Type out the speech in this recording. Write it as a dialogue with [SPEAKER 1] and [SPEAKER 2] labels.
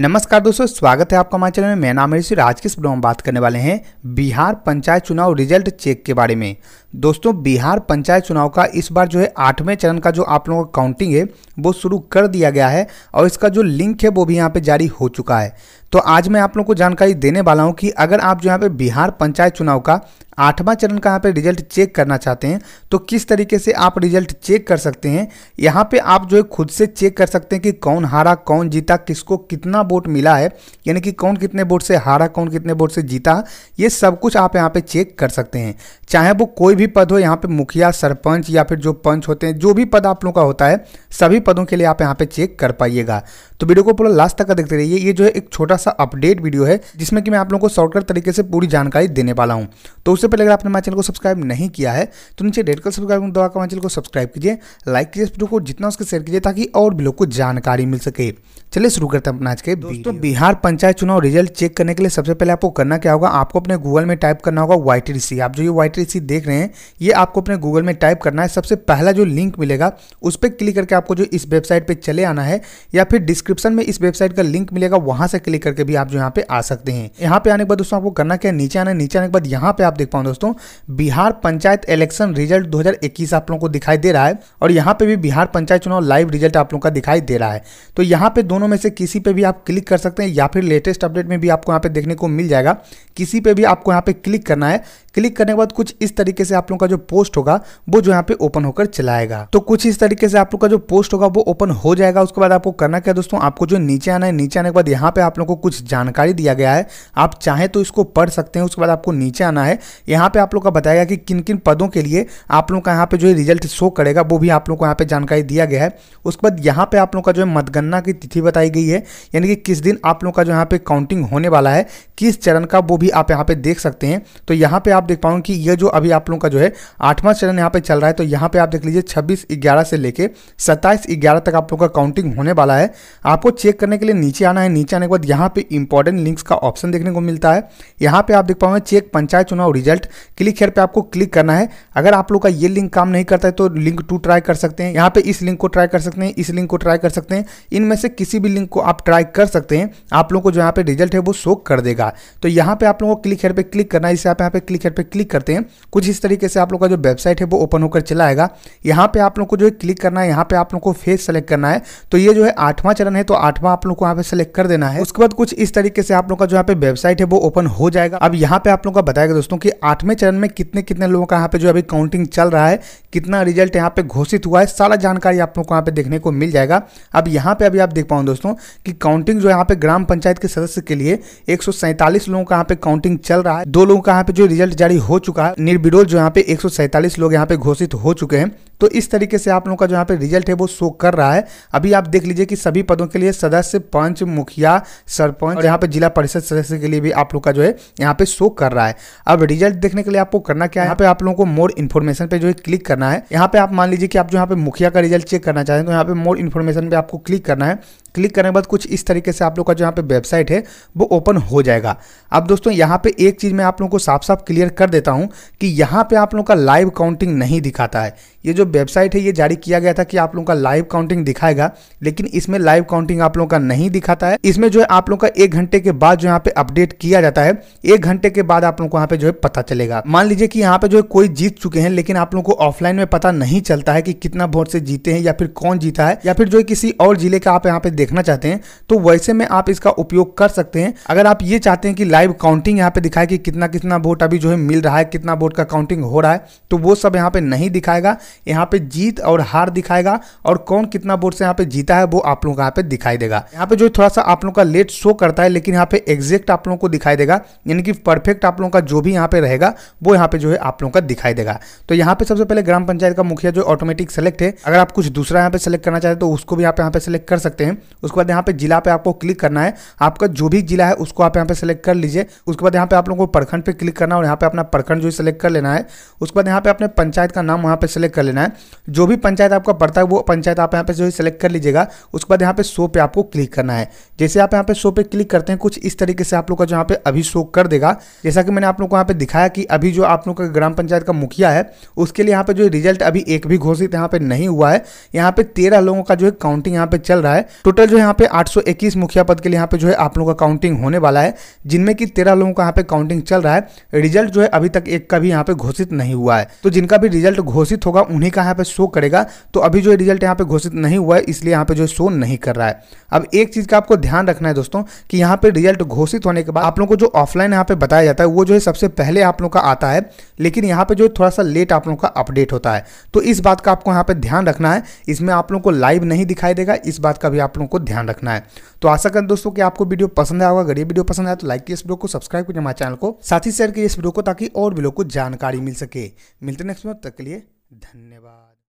[SPEAKER 1] नमस्कार दोस्तों स्वागत है आपका हमारे चैनल में मैं नाम ऋषि आज के वीडियो में बात करने वाले हैं बिहार पंचायत चुनाव रिजल्ट चेक के बारे में दोस्तों बिहार पंचायत चुनाव का इस बार जो है आठवें चरण का जो आप लोगों का काउंटिंग है वो शुरू कर दिया गया है और इसका जो लिंक है वो भी यहाँ पर जारी हो चुका है तो आज मैं आप लोगों को जानकारी देने वाला हूँ कि अगर आप जो यहाँ पे बिहार पंचायत चुनाव का आठवां चरण का यहाँ पे रिजल्ट चेक करना चाहते हैं तो किस तरीके से आप रिजल्ट चेक कर सकते हैं यहाँ पे आप जो है खुद से चेक कर सकते हैं कि कौन हारा कौन जीता किसको कितना वोट मिला है यानी कि कौन कितने वोट से हारा कौन कितने वोट से जीता ये सब कुछ आप यहाँ पे चेक कर सकते हैं चाहे वो कोई भी पद हो यहाँ पे मुखिया सरपंच या फिर जो पंच होते हैं जो भी पद आप लोगों का होता है सभी पदों के लिए आप यहाँ पे चेक कर पाइएगा तो वीडियो को पूरा लास्ट तक का देखते रहिए ये जो है एक छोटा सा अपडेट वीडियो है जिसमें कि मैं आप लोगों को शॉर्टकट तरीके से पूरी जानकारी देने वाला हूँ तो उससे पहले अगर आपने हमारे चैनल को सब्सक्राइब नहीं किया है तो नीचे डेट कल सब्सक्राइब द्वारा हमारे चैनल को सब्सक्राइब कीजिए लाइक कीजिए वीडियो को जितना उसके शेयर कीजिए ताकि और भी लोग को जानकारी मिल सके चलिए शुरू करते हैं अपना आज के दोस्तों बिहार पंचायत चुनाव रिजल्ट चेक करने के लिए सबसे पहले आपको करना क्या होगा आपको अपने गूगल में टाइप करना होगा वाई आप जो ये वाई देख रहे हैं ये आपको अपने गूगल में टाइप करना है सबसे पहला जो लिंक मिलेगा उस पर क्लिक करके आपको जो इस वेबसाइट पर चले आना है या फिर डिस्क डिस्क्रिप्शन में इस वेबसाइट का लिंक मिलेगा वहां से क्लिक करके भी आप जो यहाँ पे आ सकते हैं यहाँ पे आने के बाद दोस्तों आपको करना क्या नीचे आना नीचे आने के बाद यहाँ पे आप देख पाओ दोस्तों बिहार पंचायत इलेक्शन रिजल्ट दो आप लोगों को दिखाई दे रहा है और यहाँ पे भी बिहार पंचायत चुनाव लाइव रिजल्ट आप लोगों का दिखाई दे रहा है तो यहाँ पे दोनों में से किसी पे भी आप क्लिक कर सकते हैं या फिर लेटेस्ट अपडेट में भी आपको यहाँ पे देखने को मिल जाएगा किसी पे भी आपको यहाँ पे क्लिक करना है क्लिक करने के बाद कुछ इस तरीके से आप लोगों का जो पोस्ट होगा वो जो यहाँ पे ओपन होकर चलाएगा तो कुछ इस तरीके से आप लोग का जो पोस्ट होगा वो ओपन हो जाएगा उसके बाद आपको करना क्या दोस्तों आपको जो नीचे आना है नीचे आने के बाद यहाँ पे आप लोग को कुछ जानकारी दिया गया है आप चाहे तो इसको पढ़ सकते हैं उसके बाद आपको नीचे आना है यहाँ पे आप लोग का बताएगा कि किन किन पदों के लिए आप लोग का यहाँ पे जो रिजल्ट शो करेगा वो भी आप लोग को यहाँ पे जानकारी दिया गया है उसके बाद यहाँ पे आप लोग का जो है मतगणना की तिथि बताई गई है यानी कि किस दिन आप लोग का जो यहाँ पे काउंटिंग होने वाला है किस चरण का वो भी आप यहाँ पे देख सकते हैं तो यहाँ पे आप देख पाऊँ कि ये जो अभी आप लोगों का जो है आठवां चरण यहाँ पे चल रहा है तो यहाँ पे आप देख लीजिए छब्बीस ग्यारह से लेके सत्ताईस ग्यारह तक आप लोगों का काउंटिंग होने वाला है आपको चेक करने के लिए नीचे आना है नीचे आने के बाद यहाँ पे इंपॉर्टेंट लिंक्स का ऑप्शन देखने को मिलता है यहाँ पे आप देख पाओगे चेक पंचायत चुनाव रिजल्ट क्लिक हेयर पर आपको क्लिक करना है अगर आप लोग का ये लिंक काम नहीं करता है तो लिंक टू ट्राई कर सकते हैं यहाँ पे इस लिंक को ट्राई कर सकते हैं इस लिंक को ट्राई कर सकते हैं इनमें से किसी भी लिंक को आप ट्राई कर सकते हैं आप लोग को जो यहाँ पे रिजल्ट है वो शो कर देगा तो यहाँ पे आप लोगों को क्लिक हेयर पर क्लिक करना है इसे आप यहाँ पे क्लिक हेयर पे क्लिक करते हैं कुछ इस तरीके से आप लोग का जो वेबसाइट है वो ओपन होकर चला आएगा यहाँ पे आप लोग को जो है क्लिक करना है यहाँ पे आप लोग को फेस सेलेक्ट करना है तो ये जो है आठवां चरण है तो आठवां आप लोग को यहाँ पे सेलेक्ट कर देना है उसके बाद कुछ इस तरीके से आप लोग का जो यहाँ पे वेबसाइट है वो ओपन हो जाएगा अब यहाँ पे आप लोग का बताएगा दोस्तों की आठवें चरण में कितने कितने लोगों का यहाँ पे जो अभी काउंटिंग चल रहा है कितना रिजल्ट यहाँ पे घोषित हुआ है सारा जानकारी आप लोग को यहाँ पे देखने को मिल जाएगा अब यहाँ पे अभी आप देख पाओ दोस्तों की काउंटिंग जो यहाँ पे ग्राम पंचायत के सदस्य के लिए एक लोगों का यहाँ पे काउंटिंग चल रहा है दो लोगों का यहाँ पे जो रिजल्ट जारी हो चुका है निर्विरोध जो यहाँ पे एक लोग यहाँ पे घोषित हो चुके हैं तो इस तरीके से आप लोगों का जो यहाँ पे रिजल्ट है वो शो कर रहा है अभी आप देख लीजिए कि सभी पदों के लिए सदस्य पंच मुखिया सरपंच यहाँ पे जिला परिषद सदस्य के लिए भी आप लोग का जो है यहाँ पे शो कर रहा है अब रिजल्ट देखने के लिए आपको करना क्या है यहाँ पे आप लोगों को मोर इन्फॉर्मेशन पे जो है क्लिक करना है यहाँ पे आप मान लीजिए कि आप जो यहाँ पे मुखिया का रिजल्ट चेक करना चाहें तो यहाँ पे मोर इन्फॉर्मेशन पे आपको क्लिक करना है क्लिक करने के बाद कुछ इस तरीके से आप लोग का जो यहाँ पे वेबसाइट है वो ओपन हो जाएगा अब दोस्तों यहाँ पे एक चीज़ मैं आप लोगों को साफ साफ क्लियर कर देता हूँ कि यहाँ पे आप लोग का लाइव काउंटिंग नहीं दिखाता है ये जो वेबसाइट है ये जारी किया गया था कि आप लोगों का लाइव काउंटिंग दिखाएगा लेकिन इसमें लाइव काउंटिंग आप लोगों का नहीं दिखाता है इसमें जो है आप लोगों का एक घंटे के बाद जो यहाँ पे अपडेट किया जाता है एक घंटे के बाद आप लोगों को यहाँ पे जो है पता चलेगा मान लीजिए कि यहाँ पे जो है कोई जीत चुके हैं लेकिन आप लोगों को ऑफलाइन में पता नहीं चलता है कि कितना वोट से जीते हैं या फिर कौन जीता है या फिर जो है किसी और जिले का आप यहाँ पे देखना चाहते हैं तो वैसे में आप इसका उपयोग कर सकते हैं अगर आप ये चाहते हैं कि लाइव काउंटिंग यहाँ पे दिखाए कि कितना कितना वोट अभी जो है मिल रहा है कितना वोट का काउंटिंग हो रहा है तो वो सब यहाँ पे नहीं दिखाएगा यहाँ पे जीत और हार दिखाएगा और कौन कितना बोर्ड से यहाँ पे जीता है वो आप लोगों का यहाँ पे दिखाई देगा यहाँ पे जो थोड़ा सा आप लोगों का लेट शो करता है लेकिन यहाँ पे एग्जैक्ट आप लोगों को दिखाई देगा यानी कि परफेक्ट आप लोगों का जो भी यहाँ पे रहेगा वो यहाँ पे जो है आप लोगों का दिखाई देगा तो यहाँ पे सबसे पहले ग्राम पंचायत का मुखिया जो ऑटोमेटिक सेलेक्ट है अगर आप कुछ दूसरा यहाँ पे सेलेक्ट करना चाहते तो उसको भी आप यहाँ पे सेलेक्ट कर सकते हैं उसके बाद यहाँ पे जिला पे आपको क्लिक करना है आपका जो भी जिला है उसको आप यहाँ पे सेलेक्ट कर लीजिए उसके बाद यहाँ पे आप लोगों को प्रखंड पे क्लिक करना और यहाँ पे अपना प्रखंड जो है सेलेक्ट कर लेना है उसके बाद यहाँ पे अपने पंचायत का नाम वहाँ पे सेलेक्ट कर लेना है जो भी पंचायत आपका पड़ता है वो पंचायत आप यहाँ पे जो है सेलेक्ट कर लीजिएगा उसके बाद यहाँ पे शो पे आपको क्लिक करना है जैसे आप यहाँ पे शो पे क्लिक करते हैं कुछ इस तरीके से आप लोग का जो यहाँ पे अभी शो कर देगा जैसा कि मैंने आप लोग को यहाँ पे दिखाया कि अभी जो आप लोग का ग्राम पंचायत का मुखिया है उसके लिए यहाँ पे जो रिजल्ट अभी एक भी घोषित यहाँ पे नहीं हुआ है यहाँ पे तेरह लोगों का जो है काउंटिंग यहाँ पे चल रहा है टोटल जो है यहाँ पे आठ मुखिया पद के लिए यहाँ पे जो है आप लोग का काउंटिंग होने वाला है जिनमें की तेरह लोगों का यहाँ पे काउंटिंग चल रहा है रिजल्ट जो है अभी तक एक का भी यहाँ पे घोषित नहीं हुआ है तो जिनका भी रिजल्ट घोषित होगा उन्हीं का यहाँ पे शो करेगा तो अभी जो रिजल्ट यहाँ पे घोषित नहीं हुआ है इसलिए यहाँ पे जो शो नहीं कर रहा है अब एक चीज़ का आपको ध्यान रखना है दोस्तों कि यहाँ पे रिजल्ट घोषित होने के बाद आप लोगों को जो ऑफलाइन यहाँ पे बताया जाता है वो जो है सबसे पहले आप लोग का आता है लेकिन यहाँ पे जो थोड़ा सा लेट आप लोगों का अपडेट होता है तो इस बात का आपको यहाँ पे ध्यान रखना है इसमें आप लोगों को लाइव नहीं दिखाई देगा इस बात का भी आप लोगों को ध्यान रखना है तो आशा करें दोस्तों कि आपको वीडियो पसंद आया होगा अगर ये वीडियो पसंद आया तो लाइक कीजिए इस वीडियो को सब्सक्राइब कीजिए हमारे चैनल को साथ ही शेयर कीजिए इस वीडियो को ताकि और भी लोग को जानकारी मिल सके मिलते नेक्स्ट वीडियो तक के लिए धन्यवाद